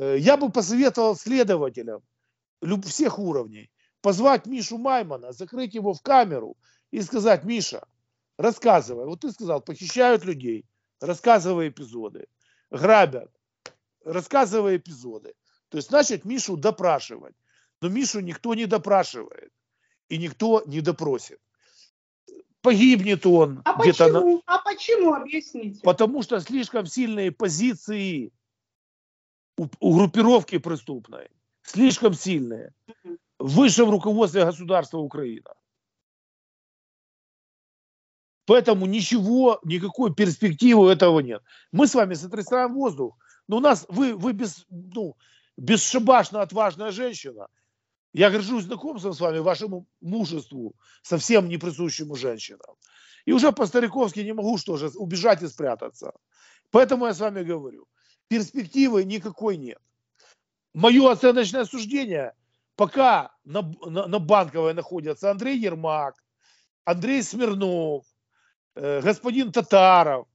Э, я бы посоветовал следователям всех уровней позвать Мишу Маймана, закрыть его в камеру и сказать, Миша, рассказывай. Вот ты сказал, похищают людей, рассказывай эпизоды, грабят, рассказывай эпизоды. То есть, значит, Мишу допрашивать. Но Мишу никто не допрашивает. И никто не допросит. Погибнет он. А почему? На... А почему? Объясните. Потому что слишком сильные позиции угруппировки преступной слишком сильные. Выше в руководстве государства Украина. Поэтому ничего, никакой перспективы этого нет. Мы с вами сотрясаем воздух. Но у нас, вы, вы без, ну, бесшибашно отважная женщина. Я горжусь знакомством с вами, вашему мужеству, совсем не присущему женщинам. И уже по-стариковски не могу что же, убежать и спрятаться. Поэтому я с вами говорю – перспективы никакой нет. Мое оценочное суждение, пока на, на, на Банковой находятся Андрей Ермак, Андрей Смирнов, э, господин Татаров,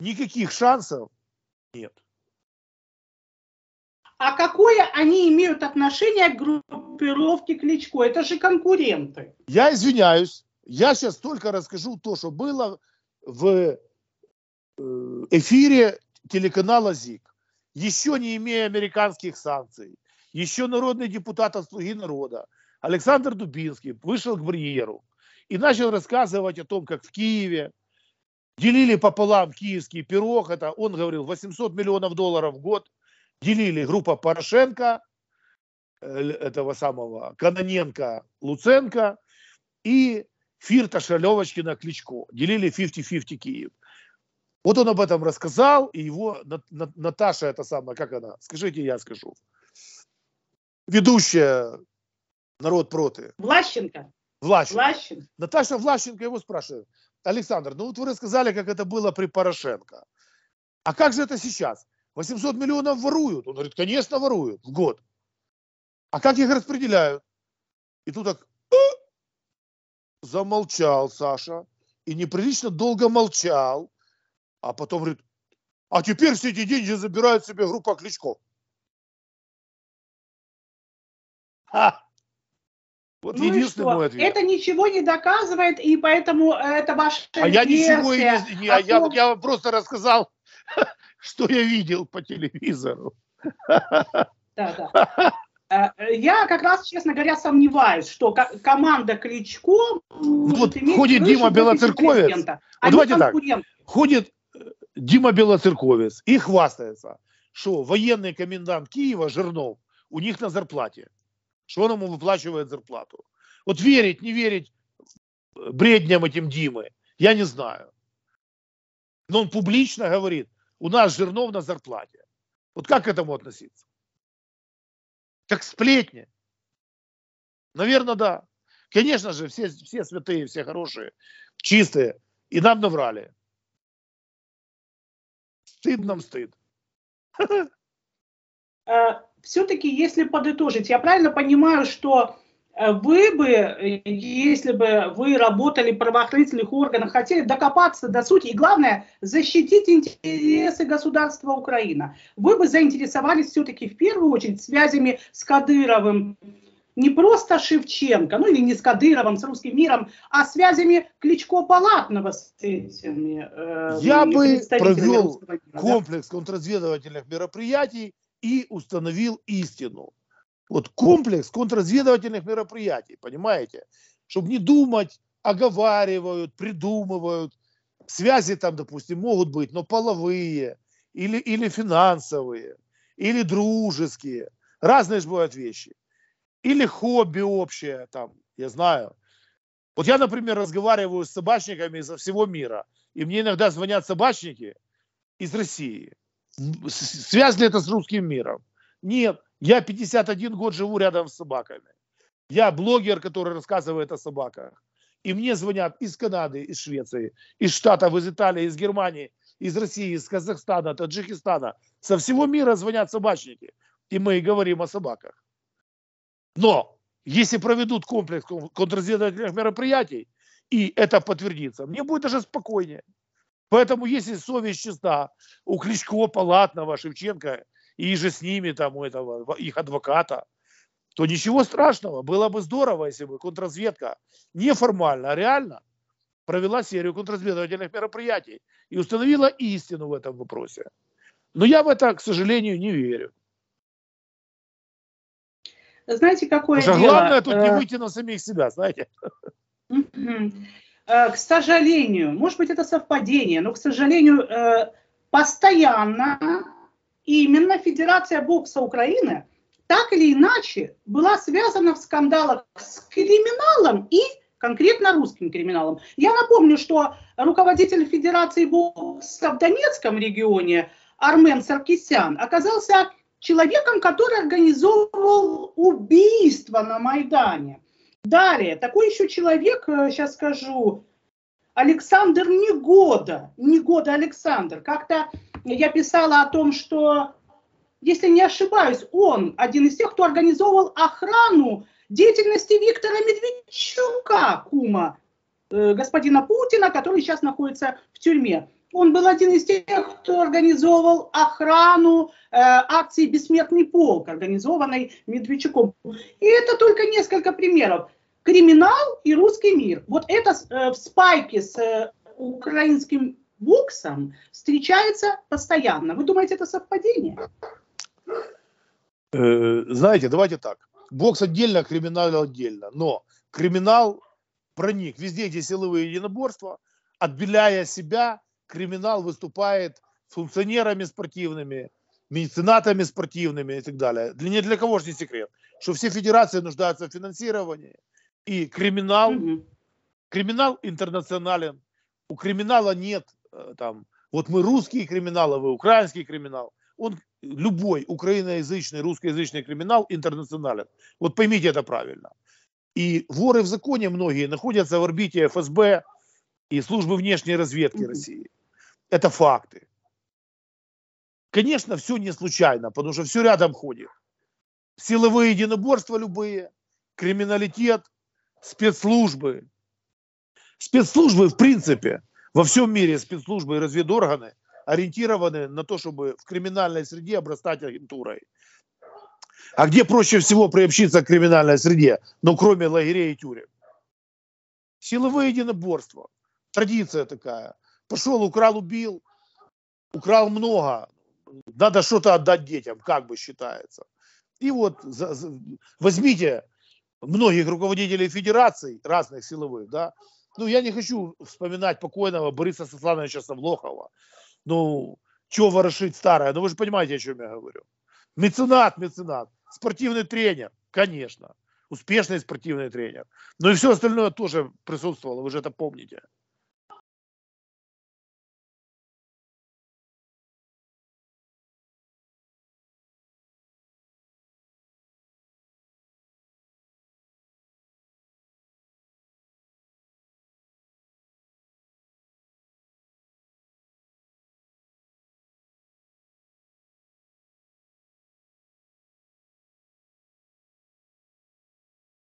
никаких шансов нет. А какое они имеют отношение к группировке Кличко? Это же конкуренты. Я извиняюсь. Я сейчас только расскажу то, что было в э, эфире телеканала ЗИК еще не имея американских санкций, еще народный депутат от «Слуги народа», Александр Дубинский вышел к барьеру и начал рассказывать о том, как в Киеве делили пополам киевский пирог, это он говорил, 800 миллионов долларов в год, делили группа Порошенко, э, этого самого Каноненко, Луценко и Фирта Шалевочкина, Кличко. Делили 50-50 Киев. Вот он об этом рассказал, и его Наташа, это самая, как она, скажите, я скажу, ведущая «Народ против». Влащенко. Влащенко. Влащенко. Наташа Влащенко его спрашивает. Александр, ну вот вы рассказали, как это было при Порошенко. А как же это сейчас? 800 миллионов воруют. Он говорит, конечно, воруют в год. А как их распределяют? И тут так «Э!» замолчал Саша и неприлично долго молчал. А потом говорит, а теперь все эти деньги забирают себе группа Кличко. Ха! Вот ну единственный мой ответ. Это ничего не доказывает, и поэтому э, это ваша А я ничего и не... не а я, том... я вам просто рассказал, что я видел по телевизору. Да, да. Э, я как раз, честно говоря, сомневаюсь, что команда Кличко... Ну, вот ходит Дима Белоцерковец. А вот давайте так. Ходит Дима Белоцерковец и хвастается, что военный комендант Киева Жирнов у них на зарплате, что он ему выплачивает зарплату. Вот верить, не верить бредням этим Димы, я не знаю. Но он публично говорит, у нас Жирнов на зарплате. Вот как к этому относиться? Как сплетни? Наверное, да. Конечно же, все, все святые, все хорошие, чистые. И нам наврали стыд нам стыд. Э, все-таки, если подытожить, я правильно понимаю, что э, вы бы, э, если бы вы работали в правоохранительных органах, хотели докопаться до сути и, главное, защитить интересы государства Украина, вы бы заинтересовались все-таки в первую очередь связями с Кадыровым, не просто Шевченко, ну или не с Кадыровым, с русским миром, а связями Кличко-Палатного с этими э, Я бы провел мира, комплекс да? контрразведывательных мероприятий и установил истину. Вот комплекс контрразведывательных мероприятий, понимаете? Чтобы не думать, оговаривают, придумывают. Связи там, допустим, могут быть, но половые или, или финансовые, или дружеские. Разные же бывают вещи. Или хобби общее, там, я знаю. Вот я, например, разговариваю с собачниками со всего мира, и мне иногда звонят собачники из России. Связано ли это с русским миром? Нет, я 51 год живу рядом с собаками. Я блогер, который рассказывает о собаках. И мне звонят из Канады, из Швеции, из Штатов, из Италии, из Германии, из России, из Казахстана, Таджикистана. Со всего мира звонят собачники. И мы говорим о собаках. Но если проведут комплекс контрразведывательных мероприятий, и это подтвердится, мне будет даже спокойнее. Поэтому, если совесть чиста, у Кличко, Палатного, Шевченко и же с ними там у этого, их адвоката, то ничего страшного. Было бы здорово, если бы контрразведка неформально, а реально провела серию контрразведывательных мероприятий и установила истину в этом вопросе. Но я в это, к сожалению, не верю. Знаете, какое Уже дело? Главное тут не э, выйти на самих себя, знаете. Э, к сожалению, может быть, это совпадение, но, к сожалению, э, постоянно именно Федерация бокса Украины так или иначе была связана в скандалах с криминалом и конкретно русским криминалом. Я напомню, что руководитель Федерации бокса в Донецком регионе Армен Саркисян оказался человеком, который организовывал убийство на Майдане. Далее, такой еще человек, сейчас э, скажу, Александр Негода. Негода Александр. Как-то я писала о том, что, если не ошибаюсь, он один из тех, кто организовывал охрану деятельности Виктора Медведчука, кума э, господина Путина, который сейчас находится в тюрьме он был один из тех, кто организовал охрану э, акции «Бессмертный полк», организованной Медведчуком. И это только несколько примеров. Криминал и русский мир. Вот это э, в спайке с э, украинским Боксом встречается постоянно. Вы думаете, это совпадение? Э, знаете, давайте так. Бокс отдельно, а криминал отдельно. Но криминал проник везде, где силовые единоборства, отбеляя себя – криминал выступает функционерами спортивными, меценатами спортивными и так далее. Для, ни для кого же не секрет, что все федерации нуждаются в финансировании. И криминал, mm криминал интернационален. У криминала нет э, там, вот мы русские криминалы, вы украинский криминал. Он любой украиноязычный, русскоязычный криминал интернационален. Вот поймите это правильно. И воры в законе многие находятся в орбите ФСБ, и службы внешней разведки России. Это факты. Конечно, все не случайно, потому что все рядом ходит. Силовые единоборства любые, криминалитет, спецслужбы. Спецслужбы, в принципе, во всем мире спецслужбы и разведорганы ориентированы на то, чтобы в криминальной среде обрастать агентурой. А где проще всего приобщиться к криминальной среде? Ну, кроме лагерей и тюрем. Силовые единоборства традиция такая. Пошел, украл, убил. Украл много. Надо что-то отдать детям, как бы считается. И вот за, за, возьмите многих руководителей федераций разных силовых, да. Ну, я не хочу вспоминать покойного Бориса Светлановича Савлохова. Ну, чего ворошить старое? Ну, вы же понимаете, о чем я говорю. Меценат, меценат. Спортивный тренер, конечно. Успешный спортивный тренер. Но ну, и все остальное тоже присутствовало, вы же это помните.